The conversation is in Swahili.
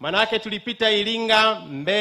Manake tulipita Iringa, Mbeya